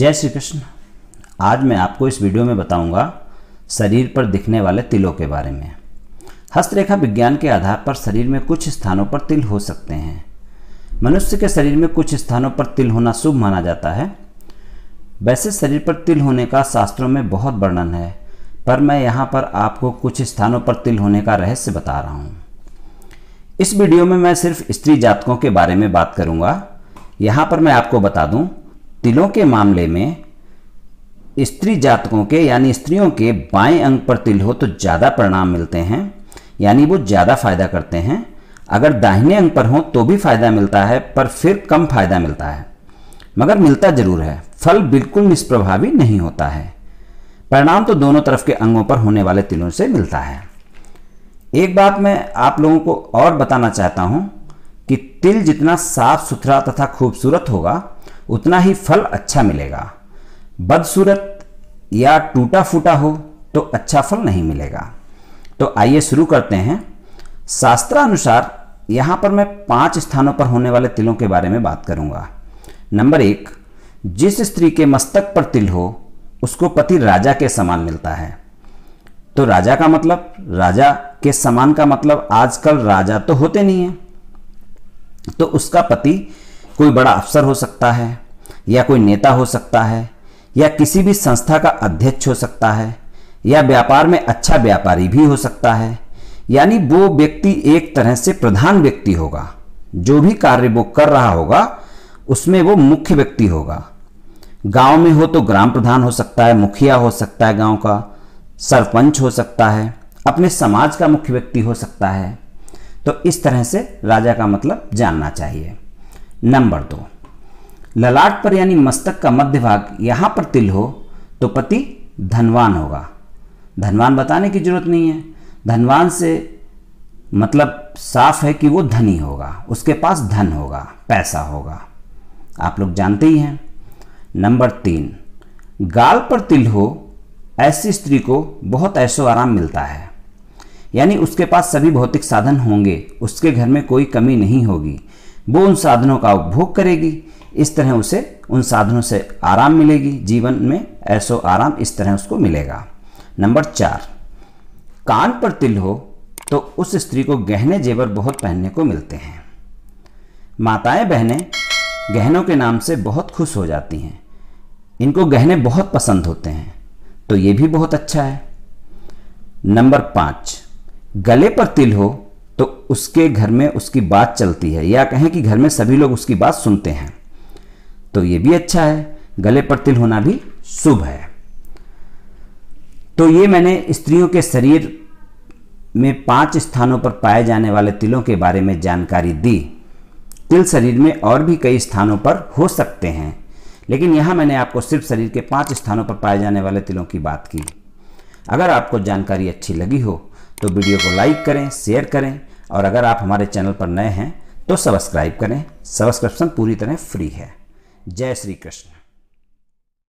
जय श्री कृष्ण आज मैं आपको इस वीडियो में बताऊंगा शरीर पर दिखने वाले तिलों के बारे में हस्तरेखा विज्ञान के आधार पर शरीर में कुछ स्थानों पर तिल हो सकते हैं मनुष्य के शरीर में कुछ स्थानों पर तिल होना शुभ माना जाता है वैसे शरीर पर तिल होने का शास्त्रों में बहुत वर्णन है पर मैं यहाँ पर आपको कुछ स्थानों पर तिल होने का रहस्य बता रहा हूँ इस वीडियो में मैं सिर्फ स्त्री जातकों के बारे में बात करूँगा यहाँ पर मैं आपको बता दूँ तिलों के मामले में स्त्री जातकों के यानी स्त्रियों के बाएं अंग पर तिल हो तो ज़्यादा परिणाम मिलते हैं यानी वो ज़्यादा फायदा करते हैं अगर दाहिने अंग पर हो तो भी फायदा मिलता है पर फिर कम फायदा मिलता है मगर मिलता जरूर है फल बिल्कुल निष्प्रभावी नहीं होता है परिणाम तो दोनों तरफ के अंगों पर होने वाले तिलों से मिलता है एक बात मैं आप लोगों को और बताना चाहता हूँ कि तिल जितना साफ सुथरा तथा खूबसूरत होगा उतना ही फल अच्छा मिलेगा बदसूरत या टूटा फूटा हो तो अच्छा फल नहीं मिलेगा तो आइए शुरू करते हैं शास्त्रानुसार यहाँ पर मैं पांच स्थानों पर होने वाले तिलों के बारे में बात करूँगा नंबर एक जिस स्त्री के मस्तक पर तिल हो उसको पति राजा के समान मिलता है तो राजा का मतलब राजा के समान का मतलब आजकल राजा तो होते नहीं है तो उसका पति कोई बड़ा अफसर हो सकता है या कोई नेता हो सकता है या किसी भी संस्था का अध्यक्ष हो सकता है या व्यापार में अच्छा व्यापारी भी हो सकता है यानी वो व्यक्ति एक तरह से प्रधान व्यक्ति होगा जो भी कार्य वो कर रहा होगा उसमें वो मुख्य व्यक्ति होगा गांव में हो तो ग्राम प्रधान हो सकता है मुखिया हो सकता है गांव का सरपंच हो सकता है अपने समाज का मुख्य व्यक्ति हो सकता है तो इस तरह से राजा का मतलब जानना चाहिए नंबर दो ललाट पर यानी मस्तक का मध्य भाग यहाँ पर तिल हो तो पति धनवान होगा धनवान बताने की जरूरत नहीं है धनवान से मतलब साफ है कि वो धनी होगा उसके पास धन होगा पैसा होगा आप लोग जानते ही हैं नंबर तीन गाल पर तिल हो ऐसी स्त्री को बहुत ऐसो आराम मिलता है यानी उसके पास सभी भौतिक साधन होंगे उसके घर में कोई कमी नहीं होगी वो उन साधनों का उपभोग करेगी इस तरह उसे उन साधनों से आराम मिलेगी जीवन में ऐसो आराम इस तरह उसको मिलेगा नंबर चार कान पर तिल हो तो उस स्त्री को गहने जेवर बहुत पहनने को मिलते हैं माताएं बहनें गहनों के नाम से बहुत खुश हो जाती हैं इनको गहने बहुत पसंद होते हैं तो ये भी बहुत अच्छा है नंबर पाँच गले पर तिल हो तो उसके घर में उसकी बात चलती है या कहें कि घर में सभी लोग उसकी बात सुनते हैं तो ये भी अच्छा है गले पर तिल होना भी शुभ है तो ये मैंने स्त्रियों के शरीर में पांच स्थानों पर पाए जाने वाले तिलों के बारे में जानकारी दी तिल शरीर में और भी कई स्थानों पर हो सकते हैं लेकिन यहाँ मैंने आपको सिर्फ शरीर के पांच स्थानों पर पाए जाने वाले तिलों की बात की अगर आपको जानकारी अच्छी लगी हो तो वीडियो को लाइक करें शेयर करें और अगर आप हमारे चैनल पर नए हैं तो सब्सक्राइब करें सब्सक्रिप्शन पूरी तरह फ्री है जय श्री कृष्ण